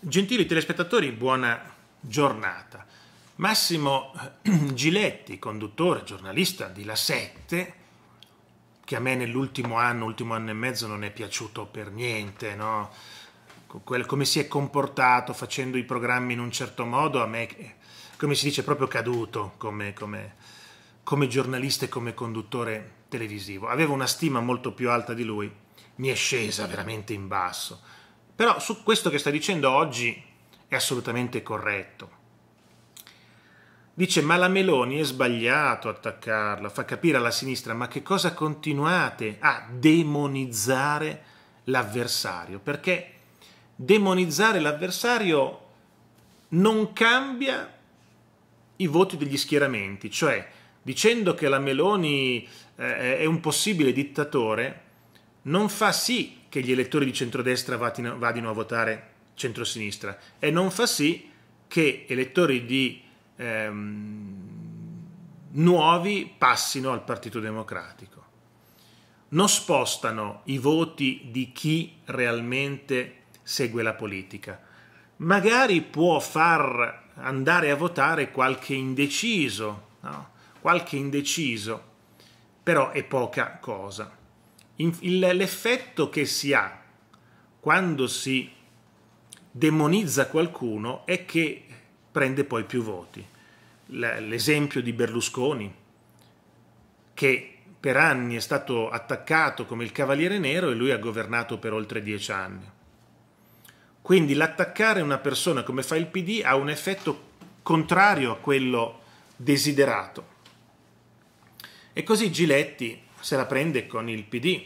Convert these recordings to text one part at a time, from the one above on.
Gentili telespettatori, buona giornata. Massimo eh, Giletti, conduttore, giornalista di La 7, che a me nell'ultimo anno, ultimo anno e mezzo non è piaciuto per niente, no? come si è comportato facendo i programmi in un certo modo, a me, eh, come si dice, proprio caduto come, come, come giornalista e come conduttore televisivo. Avevo una stima molto più alta di lui, mi è scesa veramente in basso però su questo che sta dicendo oggi è assolutamente corretto. Dice, ma la Meloni è sbagliato attaccarla, fa capire alla sinistra, ma che cosa continuate a demonizzare l'avversario? Perché demonizzare l'avversario non cambia i voti degli schieramenti, cioè dicendo che la Meloni eh, è un possibile dittatore, non fa sì che gli elettori di centrodestra vadino, a votare centrosinistra e non fa sì che elettori di, ehm, nuovi passino al Partito Democratico. Non spostano i voti di chi realmente segue la politica. Magari può far andare a votare qualche indeciso, no? qualche indeciso, però è poca cosa l'effetto che si ha quando si demonizza qualcuno è che prende poi più voti. L'esempio di Berlusconi, che per anni è stato attaccato come il Cavaliere Nero e lui ha governato per oltre dieci anni. Quindi l'attaccare una persona come fa il PD ha un effetto contrario a quello desiderato. E così Giletti se la prende con il PD.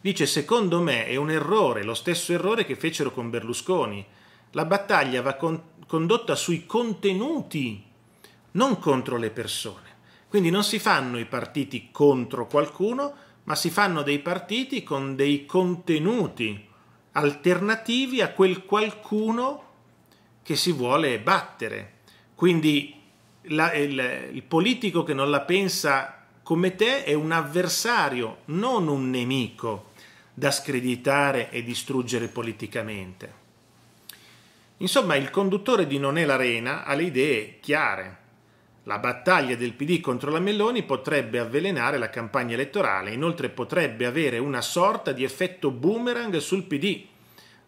Dice, secondo me è un errore, lo stesso errore che fecero con Berlusconi. La battaglia va con, condotta sui contenuti, non contro le persone. Quindi non si fanno i partiti contro qualcuno, ma si fanno dei partiti con dei contenuti alternativi a quel qualcuno che si vuole battere. Quindi la, il, il politico che non la pensa come te è un avversario, non un nemico da screditare e distruggere politicamente. Insomma, il conduttore di Non è l'Arena ha le idee chiare. La battaglia del PD contro la Melloni potrebbe avvelenare la campagna elettorale, inoltre potrebbe avere una sorta di effetto boomerang sul PD.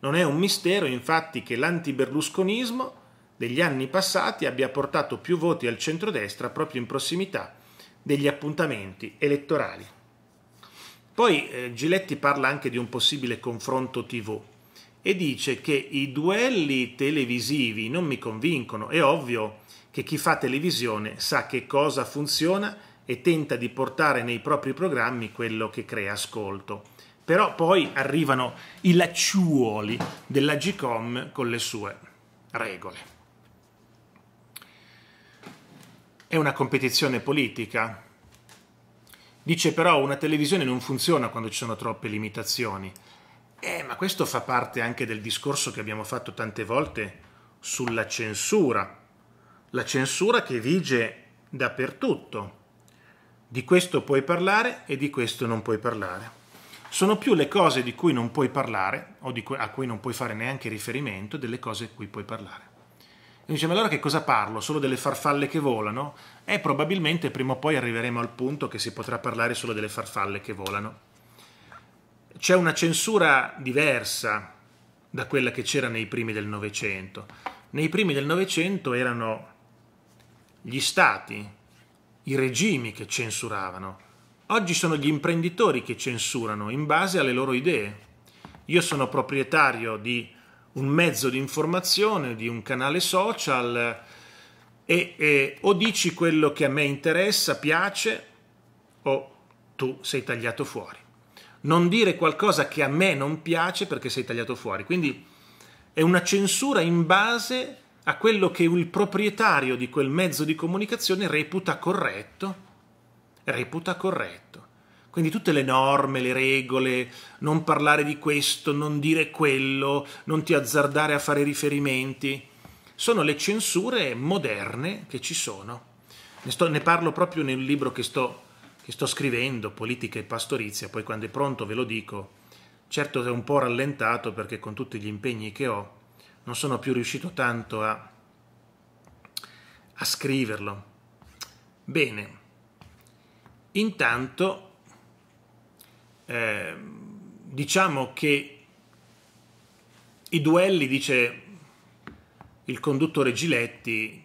Non è un mistero infatti che l'anti-berlusconismo degli anni passati abbia portato più voti al centrodestra proprio in prossimità degli appuntamenti elettorali. Poi eh, Giletti parla anche di un possibile confronto TV e dice che i duelli televisivi non mi convincono, è ovvio che chi fa televisione sa che cosa funziona e tenta di portare nei propri programmi quello che crea ascolto. Però poi arrivano i lacciuoli della Gcom con le sue regole. è una competizione politica. Dice però una televisione non funziona quando ci sono troppe limitazioni. Eh, ma questo fa parte anche del discorso che abbiamo fatto tante volte sulla censura. La censura che vige dappertutto. Di questo puoi parlare e di questo non puoi parlare. Sono più le cose di cui non puoi parlare o a cui non puoi fare neanche riferimento delle cose a cui puoi parlare. E dice, ma allora che cosa parlo? Solo delle farfalle che volano? E probabilmente prima o poi arriveremo al punto che si potrà parlare solo delle farfalle che volano. C'è una censura diversa da quella che c'era nei primi del Novecento. Nei primi del Novecento erano gli stati, i regimi che censuravano. Oggi sono gli imprenditori che censurano in base alle loro idee. Io sono proprietario di un mezzo di informazione, di un canale social e, e, o dici quello che a me interessa, piace o tu sei tagliato fuori. Non dire qualcosa che a me non piace perché sei tagliato fuori. Quindi è una censura in base a quello che il proprietario di quel mezzo di comunicazione reputa corretto, reputa corretto. Quindi tutte le norme, le regole, non parlare di questo, non dire quello, non ti azzardare a fare riferimenti, sono le censure moderne che ci sono. Ne, sto, ne parlo proprio nel libro che sto, che sto scrivendo, Politica e Pastorizia, poi quando è pronto ve lo dico. Certo è un po' rallentato perché con tutti gli impegni che ho non sono più riuscito tanto a, a scriverlo. Bene, intanto eh, diciamo che i duelli, dice il conduttore Giletti,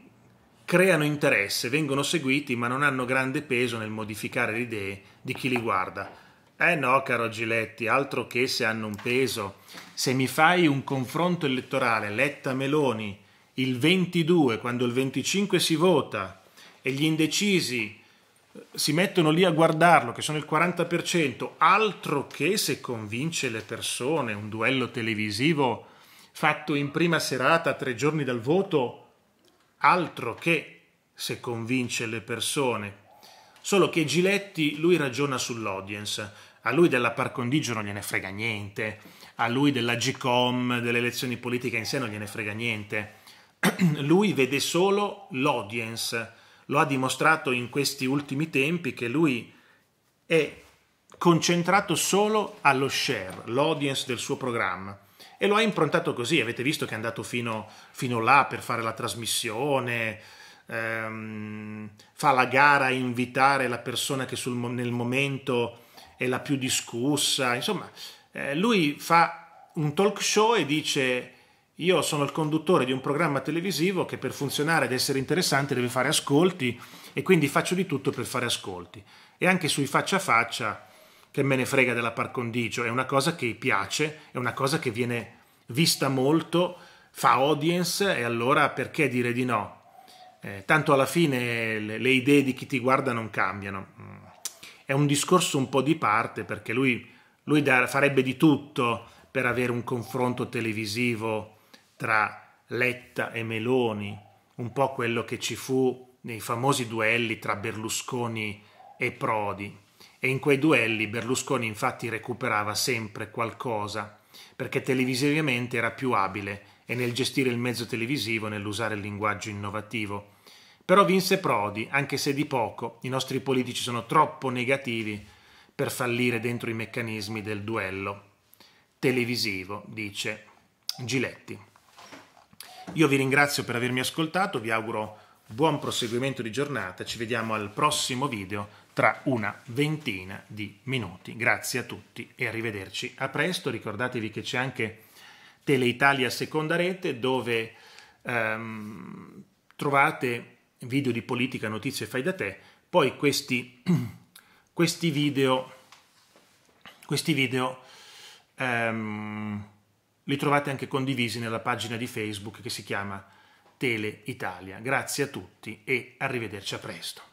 creano interesse, vengono seguiti ma non hanno grande peso nel modificare le idee di chi li guarda. Eh no, caro Giletti, altro che se hanno un peso. Se mi fai un confronto elettorale Letta Meloni il 22, quando il 25 si vota, e gli indecisi si mettono lì a guardarlo, che sono il 40%, altro che se convince le persone, un duello televisivo fatto in prima serata, tre giorni dal voto, altro che se convince le persone. Solo che Giletti, lui ragiona sull'audience, a lui della par condigio non gliene frega niente, a lui della GCOM, delle elezioni politiche in sé non gliene frega niente, lui vede solo l'audience, lo ha dimostrato in questi ultimi tempi che lui è concentrato solo allo share, l'audience del suo programma. E lo ha improntato così, avete visto che è andato fino, fino là per fare la trasmissione, ehm, fa la gara a invitare la persona che sul, nel momento è la più discussa, insomma, eh, lui fa un talk show e dice io sono il conduttore di un programma televisivo che per funzionare ed essere interessante deve fare ascolti e quindi faccio di tutto per fare ascolti. E anche sui faccia a faccia, che me ne frega della par condicio, è una cosa che piace, è una cosa che viene vista molto, fa audience e allora perché dire di no? Eh, tanto alla fine le, le idee di chi ti guarda non cambiano. Mm. È un discorso un po' di parte perché lui, lui da, farebbe di tutto per avere un confronto televisivo tra Letta e Meloni, un po' quello che ci fu nei famosi duelli tra Berlusconi e Prodi. E in quei duelli Berlusconi infatti recuperava sempre qualcosa, perché televisivamente era più abile e nel gestire il mezzo televisivo, nell'usare il linguaggio innovativo. Però vinse Prodi, anche se di poco, i nostri politici sono troppo negativi per fallire dentro i meccanismi del duello televisivo, dice Giletti. Io vi ringrazio per avermi ascoltato, vi auguro buon proseguimento di giornata, ci vediamo al prossimo video tra una ventina di minuti. Grazie a tutti e arrivederci. A presto, ricordatevi che c'è anche Teleitalia Seconda Rete dove ehm, trovate video di politica, notizie fai da te, poi questi, questi video, questi video ehm, li trovate anche condivisi nella pagina di Facebook che si chiama Tele Italia. Grazie a tutti e arrivederci a presto.